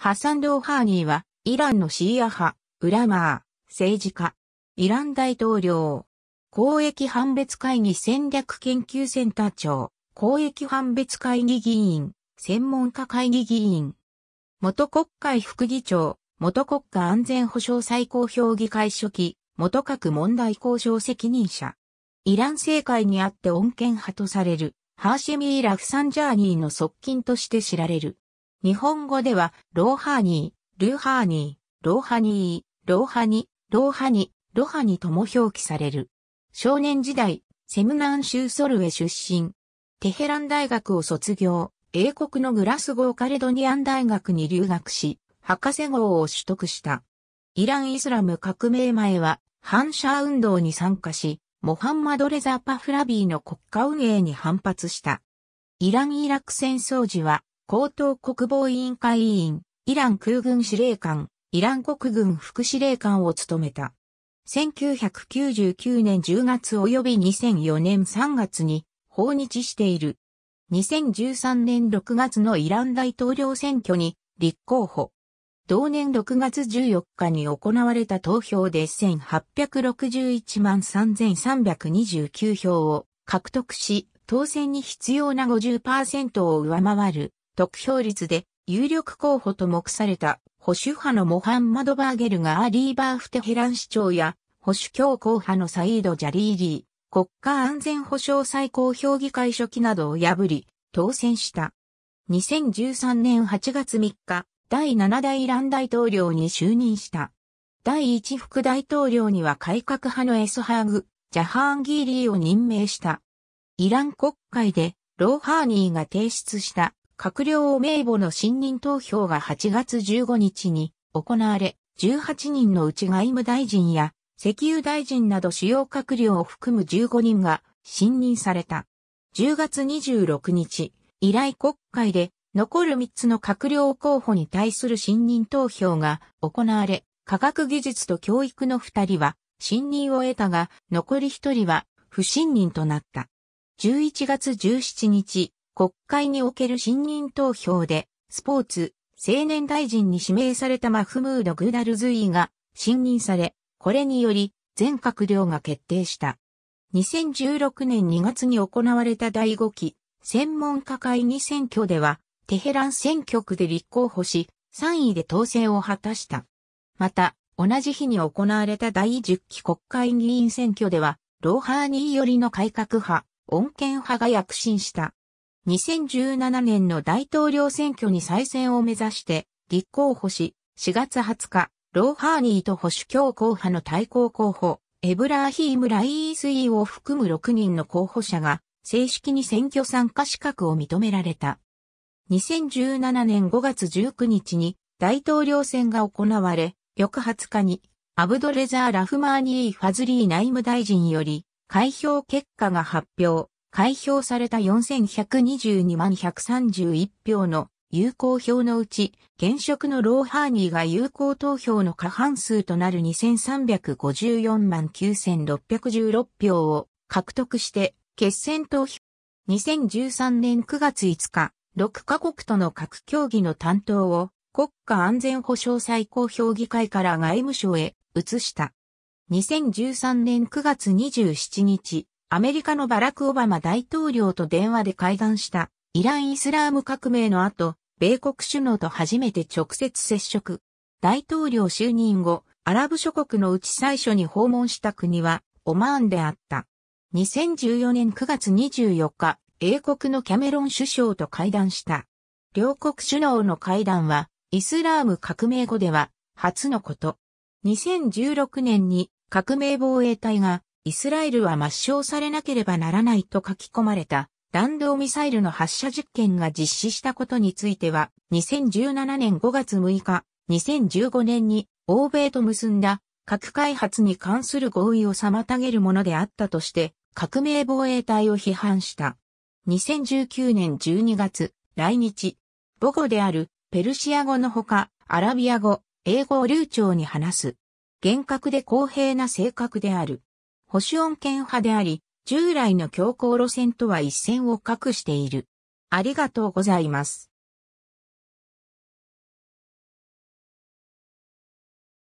ハサン・ローハーニーは、イランのシーア派、ウラマー、政治家、イラン大統領、公益判別会議戦略研究センター長、公益判別会議議員、専門家会議議員、元国会副議長、元国家安全保障最高評議会書記、元各問題交渉責任者。イラン政界にあって穏健派とされる、ハーシェミー・ラフサンジャーニーの側近として知られる。日本語では、ローハーニー、ルーハーニー、ローハニー、ローハニ、ローハニ、ロハニとも表記される。少年時代、セムナン州ソルエ出身。テヘラン大学を卒業、英国のグラスゴーカレドニアン大学に留学し、博士号を取得した。イラン・イスラム革命前は、反射運動に参加し、モハンマド・レザ・パフラビーの国家運営に反発した。イラン・イラク戦争時は、高等国防委員会委員、イラン空軍司令官、イラン国軍副司令官を務めた。1999年10月及び2004年3月に訪日している。2013年6月のイラン大統領選挙に立候補。同年6月14日に行われた投票で1861万3329票を獲得し、当選に必要な50%を上回る得票率で有力候補と目された保守派のモハンマド・バーゲルがアーリー・バーフテヘラン市長や保守強硬派のサイード・ジャリーリー、国家安全保障最高評議会書記などを破り、当選した。2013年8月3日、第7代イラン大統領に就任した。第1副大統領には改革派のエスハーグ、ジャハーンギーリーを任命した。イラン国会でローハーニーが提出した閣僚を名簿の信任投票が8月15日に行われ、18人のうち外務大臣や石油大臣など主要閣僚を含む15人が信任された。10月26日、以来国会で残る3つの閣僚候補に対する信任投票が行われ、科学技術と教育の2人は信任を得たが、残り1人は不信任となった。11月17日、国会における信任投票で、スポーツ、青年大臣に指名されたマフムード・グダルズイが信任され、これにより全閣僚が決定した。2016年2月に行われた第5期専門家会議選挙では、テヘラン選挙区で立候補し、3位で当選を果たした。また、同じ日に行われた第10期国会議員選挙では、ローハーニー寄りの改革派、穏健派が躍進した。2017年の大統領選挙に再選を目指して立候補し、4月20日、ローハーニーと保守強硬派の対抗候補、エブラーヒーム・ライースイーを含む6人の候補者が正式に選挙参加資格を認められた。2017年5月19日に大統領選が行われ、翌20日にアブドレザー・ラフマーニー・ファズリー内務大臣より開票結果が発表開票された4122万131票の有効票のうち、現職のローハーニーが有効投票の過半数となる2354万9616票を獲得して決選投票。2013年9月5日、6カ国との各協議の担当を国家安全保障最高評議会から外務省へ移した。2013年9月27日、アメリカのバラク・オバマ大統領と電話で会談したイラン・イスラーム革命の後、米国首脳と初めて直接接触。大統領就任後、アラブ諸国のうち最初に訪問した国はオマーンであった。2014年9月24日、英国のキャメロン首相と会談した。両国首脳の会談は、イスラーム革命後では初のこと。2016年に革命防衛隊がイスラエルは抹消されなければならないと書き込まれた弾道ミサイルの発射実験が実施したことについては、2017年5月6日、2015年に欧米と結んだ核開発に関する合意を妨げるものであったとして、革命防衛隊を批判した。2019年12月、来日、母語であるペルシア語のほか、アラビア語、英語を流暢に話す。厳格で公平な性格である。保守恩恵派であり、従来の強硬路線とは一線を画している。ありがとうございます。